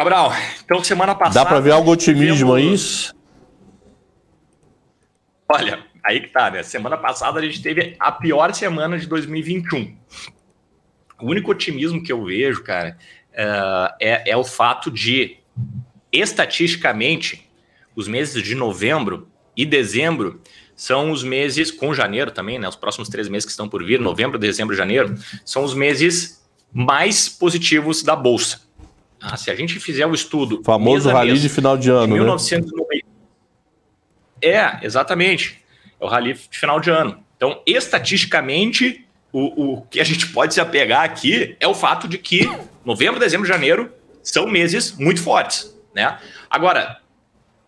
Cabral, então semana passada. Dá para ver algo otimismo aí? É tivemos... Olha, aí que tá, né? Semana passada a gente teve a pior semana de 2021. O único otimismo que eu vejo, cara, eh, é, é o fato de, estatisticamente, os meses de novembro e dezembro são os meses, com janeiro também, né? Os próximos três meses que estão por vir, novembro, dezembro, janeiro, são os meses mais positivos da Bolsa. Ah, se a gente fizer o estudo. famoso rally de final de ano. De 1990, né? É, exatamente. É o rally de final de ano. Então, estatisticamente, o, o que a gente pode se apegar aqui é o fato de que novembro, dezembro, janeiro são meses muito fortes. Né? Agora,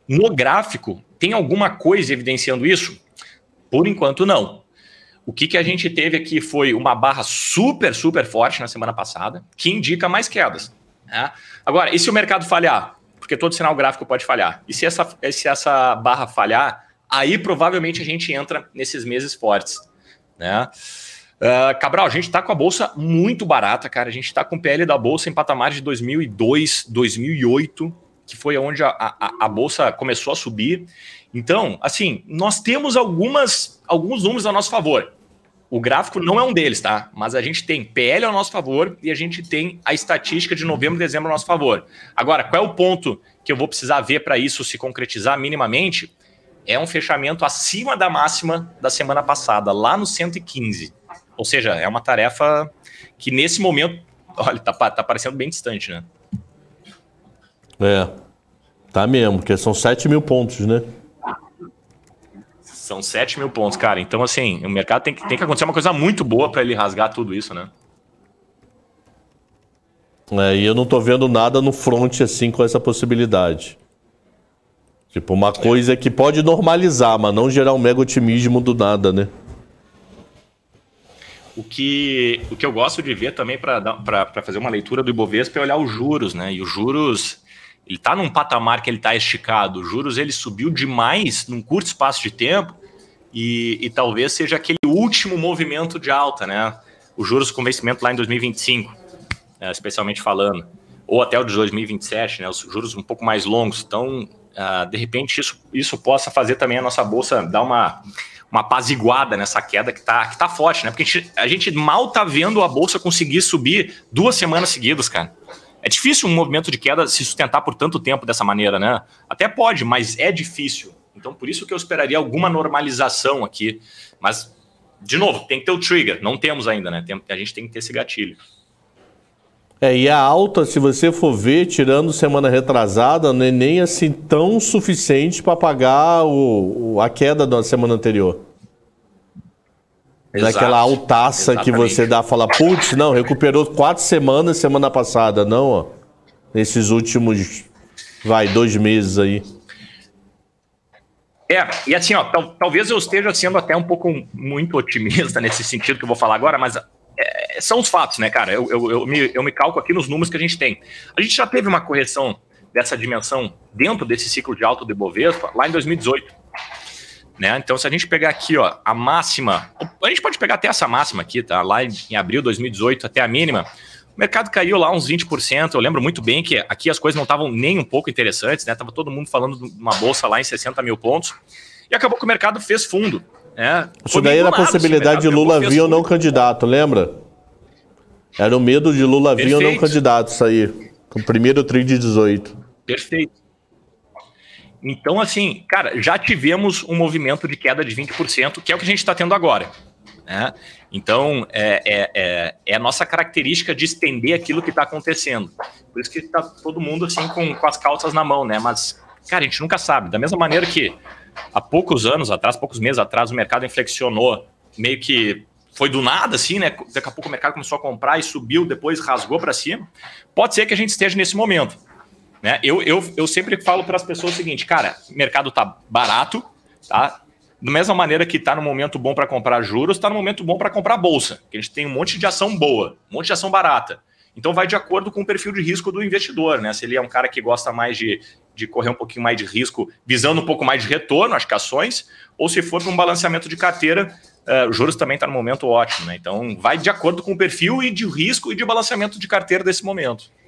no gráfico, tem alguma coisa evidenciando isso? Por enquanto, não. O que, que a gente teve aqui foi uma barra super, super forte na semana passada, que indica mais quedas. Né? Agora, e se o mercado falhar? Porque todo sinal gráfico pode falhar. E se essa, se essa barra falhar, aí provavelmente a gente entra nesses meses fortes. Né? Uh, Cabral, a gente está com a bolsa muito barata, cara. A gente está com o PL da bolsa em patamar de 2002, 2008, que foi onde a, a, a, bolsa começou a subir. Então, assim, nós temos algumas, alguns números a nosso favor. O gráfico não é um deles, tá? Mas a gente tem PL ao nosso favor e a gente tem a estatística de novembro e dezembro ao nosso favor. Agora, qual é o ponto que eu vou precisar ver para isso se concretizar minimamente? É um fechamento acima da máxima da semana passada, lá no 115. Ou seja, é uma tarefa que nesse momento, olha, tá, tá parecendo bem distante, né? É, tá mesmo, porque são 7 mil pontos, né? São 7 mil pontos, cara. Então, assim, o mercado tem que, tem que acontecer uma coisa muito boa para ele rasgar tudo isso, né? É, e eu não tô vendo nada no front assim com essa possibilidade. Tipo, uma coisa que pode normalizar, mas não gerar um mega otimismo do nada, né? O que, o que eu gosto de ver também para fazer uma leitura do Ibovespa é olhar os juros, né? E os juros ele está num patamar que ele está esticado. Os juros ele subiu demais num curto espaço de tempo e, e talvez seja aquele último movimento de alta, né? Os juros com vencimento lá em 2025, né? especialmente falando, ou até o de 2027, né? Os juros um pouco mais longos. Então, uh, de repente, isso, isso possa fazer também a nossa bolsa dar uma, uma apaziguada nessa queda que está que tá forte, né? Porque a gente, a gente mal está vendo a bolsa conseguir subir duas semanas seguidas, cara. É difícil um movimento de queda se sustentar por tanto tempo dessa maneira, né? Até pode, mas é difícil. Então, por isso que eu esperaria alguma normalização aqui. Mas, de novo, tem que ter o trigger. Não temos ainda, né? Tem, a gente tem que ter esse gatilho. É, e a alta, se você for ver, tirando semana retrasada, não é nem assim tão suficiente para pagar o, a queda da semana anterior. Exato, Naquela altaça exatamente. que você dá, fala, putz, não, recuperou quatro semanas semana passada, não, ó. Nesses últimos, vai, dois meses aí. É, e assim, ó, tal, talvez eu esteja sendo até um pouco muito otimista nesse sentido que eu vou falar agora, mas é, são os fatos, né, cara? Eu, eu, eu, me, eu me calco aqui nos números que a gente tem. A gente já teve uma correção dessa dimensão dentro desse ciclo de alto de Bovespa lá em 2018. Né? Então, se a gente pegar aqui ó, a máxima, a gente pode pegar até essa máxima aqui, tá? Lá em abril de 2018 até a mínima. O mercado caiu lá uns 20%. Eu lembro muito bem que aqui as coisas não estavam nem um pouco interessantes, né? Tava todo mundo falando de uma bolsa lá em 60 mil pontos. E acabou que o mercado fez fundo. Né? Isso daí era a possibilidade né? de Lula vir ou não candidato, lembra? Era o medo de Lula vir ou não candidato, isso aí. O primeiro tri de 18. Perfeito. Então, assim, cara, já tivemos um movimento de queda de 20%, que é o que a gente está tendo agora. Né? Então, é, é, é, é, a nossa característica de estender aquilo que está acontecendo. Por isso que está todo mundo assim com, com as calças na mão, né? Mas, cara, a gente nunca sabe. Da mesma maneira que há poucos anos atrás, poucos meses atrás, o mercado inflexionou meio que foi do nada, assim, né? Daqui a pouco o mercado começou a comprar e subiu, depois rasgou para cima. Pode ser que a gente esteja nesse momento. Né? Eu, eu, eu sempre falo para as pessoas o seguinte, cara, o mercado tá barato, tá? Da mesma maneira que está no momento bom para comprar juros, está no momento bom para comprar bolsa. A gente tem um monte de ação boa, um monte de ação barata. Então vai de acordo com o perfil de risco do investidor, né? Se ele é um cara que gosta mais de, de correr um pouquinho mais de risco, visando um pouco mais de retorno, acho que ações, ou se for para um balanceamento de carteira, uh, juros também está no momento ótimo, né? Então vai de acordo com o perfil e de risco e de balanceamento de carteira desse momento.